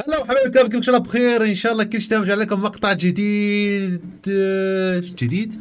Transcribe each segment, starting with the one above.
هلا وحبايبي كيف كل شيء بخير ان شاء الله كل شيء تمام لكم مقطع جديد آه، جديد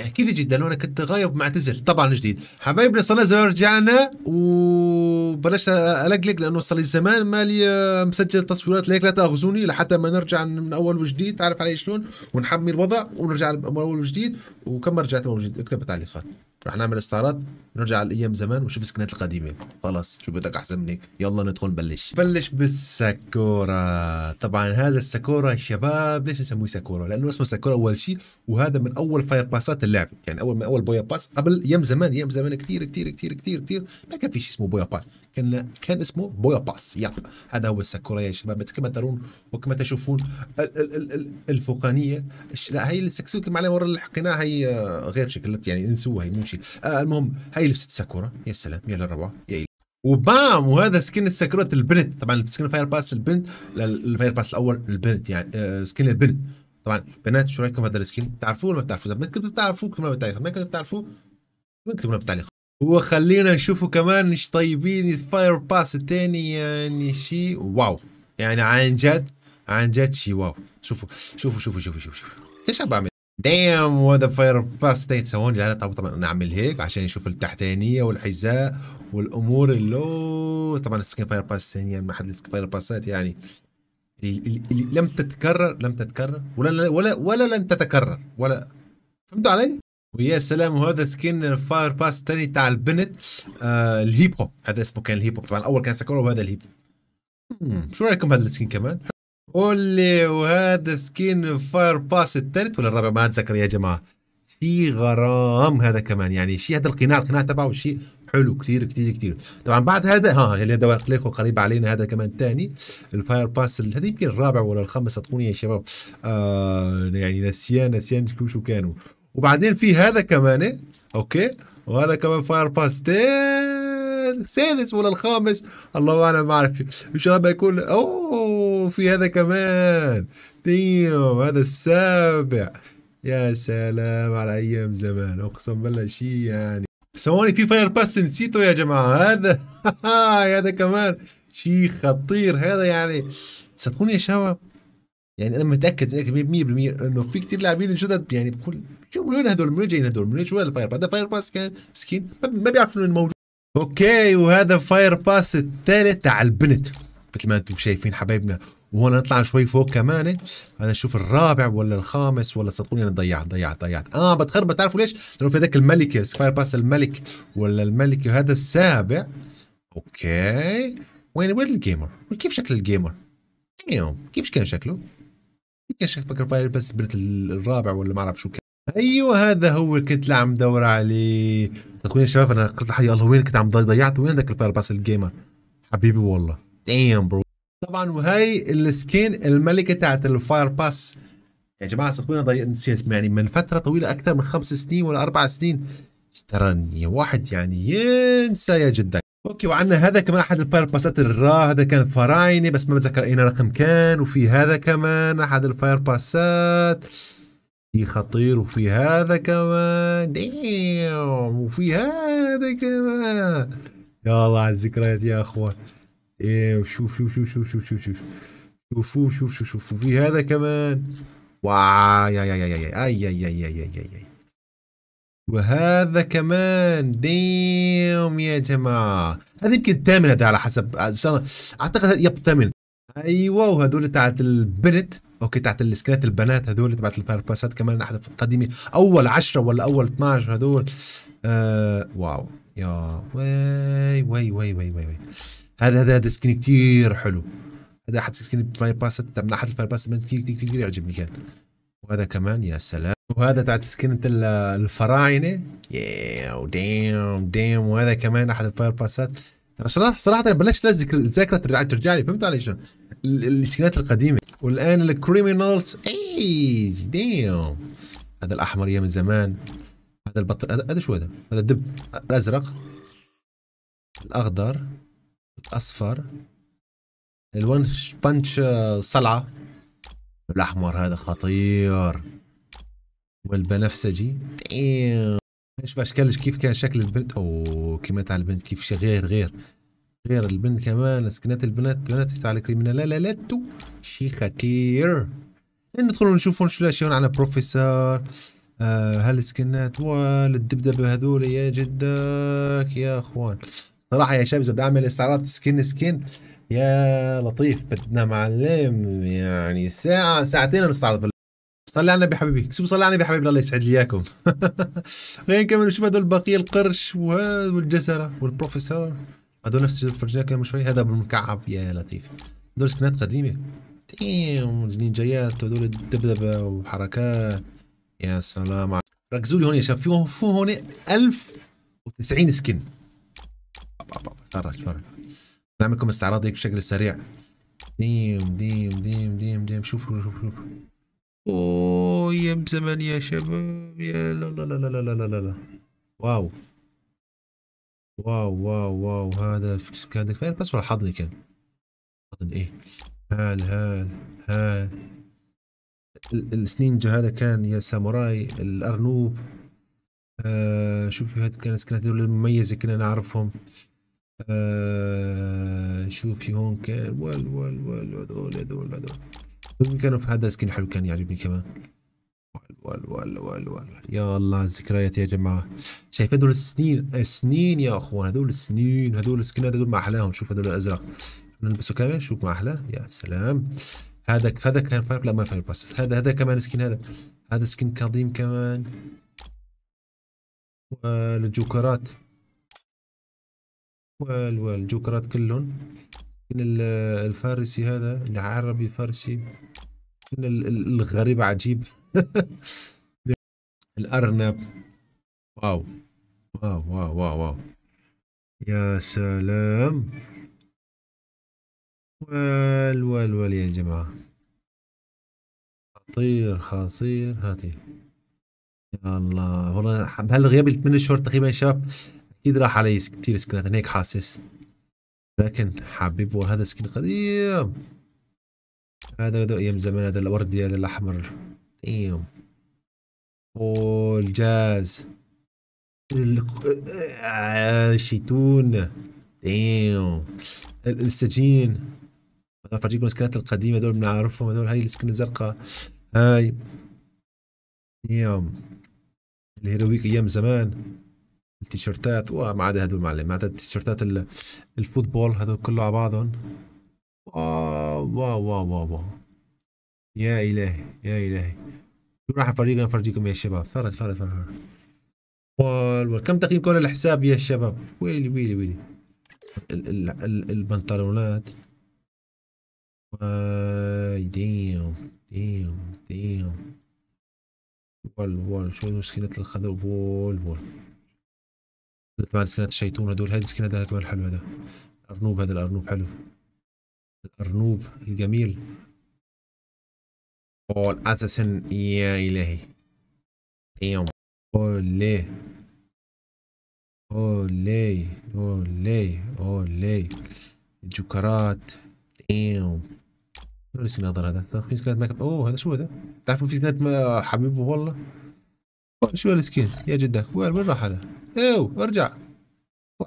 احكي لي جدا وانا كنت غايب معتزل طبعا جديد حبايبنا صرنا زمان رجعنا وبلشت القلق لانه صار لي زمان مالي آه، مسجل تصويرات ليك لا تاخذوني لحتى ما نرجع من اول وجديد تعرف علي شلون ونحمي الوضع ونرجع من اول وجديد وكم رجعت من اول وجديد اكتب تعليقات رح نعمل استعراض نرجع على الايام زمان ونشوف السكنات القديمه خلاص شو بدك احسن مني يلا ندخل نبلش بلش بالساكورا طبعا هذا الساكورا يا شباب ليش نسموه ساكورا لانه اسمه ساكورا اول شيء وهذا من اول فاير باسات اللعبه يعني اول من اول بويا باس قبل ايام زمان ايام زمان كثير كثير كثير كثير كثير ما كان في شيء اسمه بويا باس كان كان اسمه بويا باس يلا هذا هو الساكورا يا شباب كما ترون وكما تشوفون ال ال ال ال الفوقانيه لا هي السكسوكي معلش ورا اللي حقيناها هي آه، غير شكلت يعني انسوها هي مش شيء آه المهم هاي لبست ساكورا يا سلام يا للروعه يا إيه. وبام وهذا سكن الساكورات البنت طبعا سكن الفاير باس البنت الفاير باس الاول البنت يعني آه سكن البنت طبعا بنات شو رايكم هذا السكين تعرفوه ولا ما بتعرفوه ما كنتوا بتعرفوه كتبوا لنا بالتعليقات ما كنتوا بتعرفوه اكتبوا لنا بالتعليقات وخلينا نشوفوا كمان ايش طيبين الفاير باس الثاني يعني شيء واو يعني عن جد عن جد شيء واو شوفوا شوفوا شوفوا شوفوا, شوفوا. ايش عم بعمل دام وذا فاير باس ستيت هون لا طب طبعا انا اعمل هيك عشان يشوف التحتانيه والحذاء والامور اللو طبعا السكين فاير باس ثانيا ما حد السكين فاير باسات يعني اللي لم تتكرر لم تتكرر ولا ولا ولا لن تتكرر ولا فهمتوا علي؟ ويا سلام وهذا سكين الفاير باس الثاني تاع البنت آه الهيب هوب هذا اسمه كان الهيب هوب طبعا اول كان ساكورا وهذا الهيب هوب hmm، شو رايكم بهذا السكين كمان؟ قولي وهذا سكين فاير باس الثالث ولا الرابع ما اتذكر يا جماعه في غرام هذا كمان يعني شيء هذا القناع القناع تبعه شيء حلو كثير كثير كثير طبعا بعد هذا ها اللي هذا اقليكو قريب علينا هذا كمان ثاني الفاير باس هذا يمكن الرابع ولا الخامس صدقوني يا شباب آه يعني نسيان نسيان شو كانوا وبعدين في هذا كمان اوكي وهذا كمان فاير باس السادس ولا الخامس الله اعلم ما اعرف ان شاء الله بيكون يكون اوه وفي هذا كمان ديم هذا السابع يا سلام على ايام زمان اقسم بالله شيء يعني سواني في فاير باس نسيته يا جماعه هذا هذا كمان شيء خطير هذا يعني صدقوني يا شباب يعني انا متاكد 100% انه في كثير لاعبين جدد يعني بكل شو من وين هذول من وين جايين هذول من وين الفاير باس هذا فاير باس كان مسكين ما بيعرف انه موجود اوكي وهذا فاير باس الثالث على البنت مثل ما انتم شايفين حبايبنا وهون نطلع شوي فوق كمان هذا نشوف الرابع ولا الخامس ولا صدقوني انا ضيعت ضيعت ضيعت اه بتخرب بتعرفوا ليش؟ لانه في هذاك الملكه سكفاير باس الملك ولا الملكه هذا السابع اوكي وين وين الجيمر؟ كيف شكل الجيمر؟ أيوه، كيف كان شكله؟ كان شكل بس بنت الرابع ولا ما اعرف شو كان ايوه هذا هو كنت عم دور عليه تكوين يا شباب انا قلت لحالي الله وين كنت عم ضيعت وين ذاك الفاير باس الجيمر حبيبي والله دايم برو طبعا وهي السكين الملكه تاعت الفاير باس يا جماعه صدقوني نسيت يعني من فتره طويله اكثر من خمس سنين ولا اربع سنين ترى واحد يعني ينسى يا جدك اوكي وعندنا هذا كمان احد الفاير باسات الرا هذا كان فراينه بس ما بتذكر اين رقم كان وفي هذا كمان احد الفاير باسات في خطير وفي هذا كمان ديم وفي هذا كمان يا الله على الذكريات يا اخوان ايه شوف شوف شوف شوف شوف شوف شوف شوف شوف شوف شوف وفي هذا كمان واا يا يا يا يا يا اي اي اي اي اي اي وهذا كمان ديم يا جماعة هذه يمكن الثامنة ده على حسب اعتقد يب ثامنة ايوه وهذول تاعت البنت اوكي تاعت السكنات البنات هذول تبعت الفاير باسات كمان احد القديمين اول 10 ولا اول 12 هذول آه واو يا وي وي وي وي وي, وي. هذا هذا هذا سكين كثير حلو هذا احد سكين فاير باس من احد الفاير باس كثير كثير كثير يعجبني كان وهذا كمان يا سلام وهذا تاع تسكينة الفراعنة يا دام دام وهذا كمان احد الفاير باسات ترى صراحة صراحة بلشت الذاكرة ترجع ترجع لي فهمت علي شلون السكينات القديمة والان الكريمينالز ايج دام هذا الاحمر يا من زمان هذا البطل هذا شو هذا؟ هذا الدب الازرق الاخضر اصفر الون بانش آه، صلعه الاحمر هذا خطير والبنفسجي ايش اشكالش كيف كان شكل البنت او كيما على البنت كيف شي غير غير غير البنت كمان سكنات البنات بنات تاع الكريمنا لا لا لا شي خطير إيه، ندخلوا نشوفوا شو الاشياء على بروفيسور آه سكنات والدبدبه هذول يا جدك يا اخوان صراحه يا شباب اذا بدي اعمل استعراض سكين سكين يا لطيف بدنا معلم يعني ساعه ساعتين نستعرض صلي على النبي حبيبي اكتبوا صلي على النبي حبيبي الله يسعد لي اياكم خلينا نكمل نشوف هدول بقيه القرش وهذا والجزره والبروفيسور هدول نفس اللي فرجناه كم شوي هذا بالمكعب يا لطيف هدول سكنات قديمه تيم جايات وهذول الدبدبه وحركات يا سلام ركزوا لي هون يا شباب في هون 1090 سكن اتفرج اتفرج نعمل لكم استعراض هيك بشكل سريع ديم ديم ديم ديم ديم شوفوا شوفوا شوفوا اوه يا بزمن يا شباب يا لا لا لا لا لا لا لا لا واو واو واو واو هذا كان فين بس ولا حضني كان حضن ايه هال هال هال السنينجا هذا كان يا ساموراي الارنوب آه شوفي هذا كان سكنات دول مميزة كنا نعرفهم آه شوفي هون كان وال وال وال هذول هذول هذول طيب، كانوا في هذا سكين حلو كان يعجبني كمان وال وال وال وال يا الله الذكريات يا جماعه شايف هذول السنين سنين يا اخوان هذول السنين هذول السكنات هذول ما احلاهم شوف هذول الازرق نلبسه كمان شوف ما احلاه يا سلام هذا هذا كان فايف لا ما فايف بس هذا هذا كمان سكين هذا هذا سكين قديم كمان والجوكرات وال والجوكرات كلهم من الفارسي هذا العربي فارسي الغريب عجيب الارنب واو واو واو واو واو يا سلام وال وال وال يا جماعة خطير خطير هاتي يا الله والله بهالغياب الثمان شهور تقريبا يا شباب اكيد راح علي كتير سكنات هيك حاسس لكن حبيب هذا سكن قديم هذا هذا ايام زمان هذا الوردي هذا الاحمر ايام أيوه. والجاز آه، الشيتون ديم أيوه. السجين انا فرجيكم السكنات القديمه دول بنعرفهم هذول هاي السكنه الزرقاء هاي ديم أيوه. الهيرويك ايام زمان التيشيرتات وما عدا هدول معلم معناتها التيشيرتات الفوتبول هذول كله على بعضهم آه، واو واو واو واو يا الهي يا الهي شو راح افرجيكم افرجيكم يا شباب فرد فرد فرد وال كم كل الحساب يا شباب ويلي ويلي ويلي ال ال ال البنطلونات واي ديم ديم ديم وال وال شو مشكلة الخدر وال وال بعد سكنات الشيطون هذول هذه السكنة ده الحلو هذا الأرنوب هذا الأرنوب حلو الأرنوب الجميل أوه الأساسن يا إلهي ديم أولي أولي أولي أولي جوكرات ديم شنو السكن هذا هذا طيب، في سكنات ماكب أوه هذا شو هذا تعرفوا في سكنات حبيبه والله شو هالسكين يا جدك وين راح هذا ايو ارجع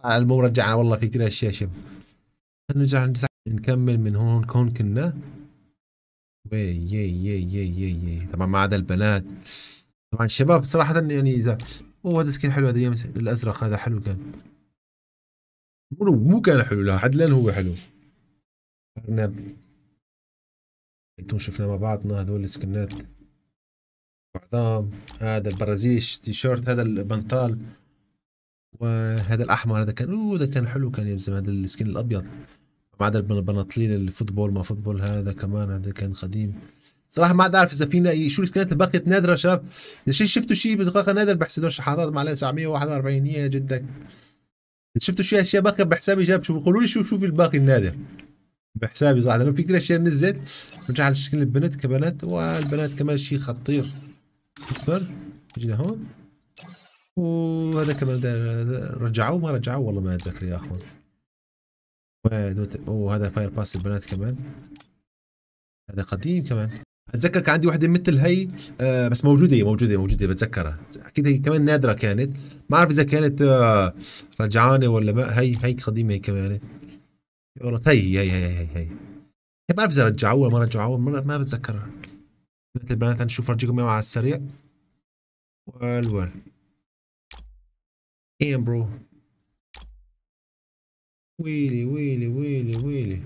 المهم رجعنا والله في كثير اشياء شب نرجع نكمل من هون كون كنا وي يي يي يي يي يي طبعا ما عدا البنات طبعا الشباب صراحة يعني اذا اوه هذا سكين حلو هذا الازرق هذا حلو كان مو مو كان حلو لا حد لين هو حلو ارنب انتم شفنا مع بعضنا هذول السكنات بعضهم هذا البرازيلي التيشيرت هذا البنطال وهذا الاحمر هذا كان اوه ده كان حلو كان يلزم هذا السكين الابيض ما عدا البناطيل الفوتبول ما فوتبول هذا كمان هذا كان قديم صراحه ما عاد اعرف اذا فينا شو السكنات اللي بقيت نادره يا شباب اذا شفتوا شيء بدقائق نادر بحسدوش شحاطات مع 941 هي جدك شفتوا شيء اشياء باقي بحسابي جاب شو قولوا لي شو شوف الباقي النادر بحسابي صح لانه في كثير اشياء نزلت رجع على شكل البنت كبنات والبنات كمان شيء خطير اصبر اجينا هون وهذا كمان رجعوه ما رجعوه والله ما اتذكر يا اخوان وهذا فاير باس البنات كمان هذا قديم كمان اتذكر كان عندي وحده مثل هي آه بس موجوده موجوده موجوده بتذكرها اكيد هي كمان نادره كانت ما اعرف اذا كانت آه رجعانه ولا ما هي هي قديمه هي كمان والله هي هي هي هي هي ما بعرف اذا رجعوها ولا ما رجعوها ما بتذكرها مثل البنات نشوف ارجيكم على السريع وين Damn, bro. ويلي ويلي ويلي ويلي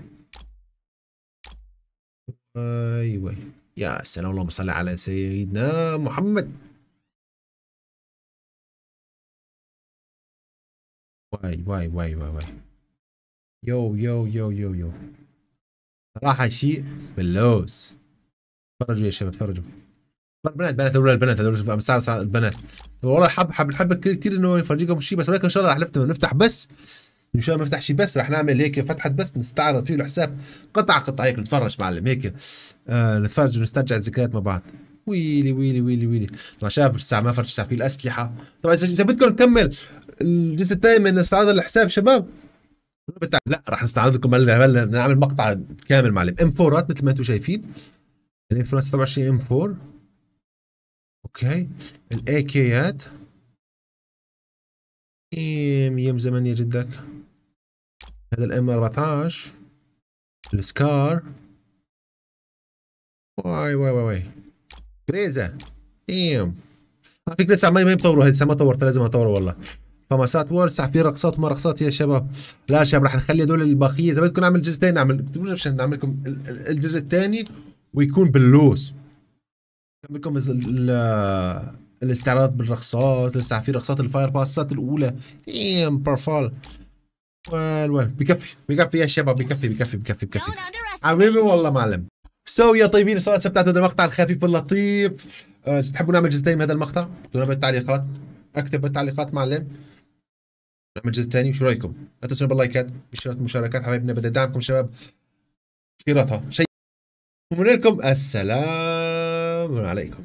أيوة يا سلام اللهم صل على سيدنا محمد واي واي واي واي واي يو يو يو يو يو صراحة شيء بلوز تفرجوا يا شباب تفرجوا البنات بنات هذول البنات هذول صار البنات والله حب حب نحب كثير انه يفرجيكم شيء بس ولكن ان شاء الله راح نفتح بس ان شاء الله ما نفتح شيء بس راح نعمل هيك فتحه بس نستعرض فيه الحساب قطعه قطعه هيك نتفرج معلم هيك آه نتفرج ونسترجع الذكريات مع بعض ويلي ويلي ويلي ويلي طبعا شباب الساعه ما فرش الساعه الاسلحه طبعا اذا بدكم نكمل الجزء الثاني من استعراض الحساب شباب لا راح نستعرض لكم نعمل مقطع كامل معلم ام 4 مثل ما انتم شايفين الام 4 27 ام 4 اوكي الاي كيات يم يم زمني جدك هذا الام 14 السكار واي واي واي واي كريزة ايم على فيك لسه ما يطوروا لسه ما طورت لازم اطور والله فمسات وورز في رقصات وما رقصات يا شباب لا شباب راح نخلي هذول الباقية اذا طيب، بدكم نعمل جزء ثاني نعمل نعمل لكم الجزء الثاني ويكون باللوز لكم الاستعراض بالرقصات لسه في رقصات الفاير باسات الاولى ايم برفال وال وال بكفي بكفي يا شباب بكفي بكفي بكفي بكفي حبيبي والله معلم سو يا طيبين ان سبت هذا المقطع الخفيف اللطيف أه، اذا تحبوا نعمل جزء ثاني من هذا المقطع؟ اكتبوا بالتعليقات اكتب بالتعليقات معلم نعمل جزء ثاني شو رايكم؟ لا تنسوا باللايكات بالشيرات والمشاركات حبايبنا بدي دعمكم شباب شيراتها شيء لكم السلام سلام عليكم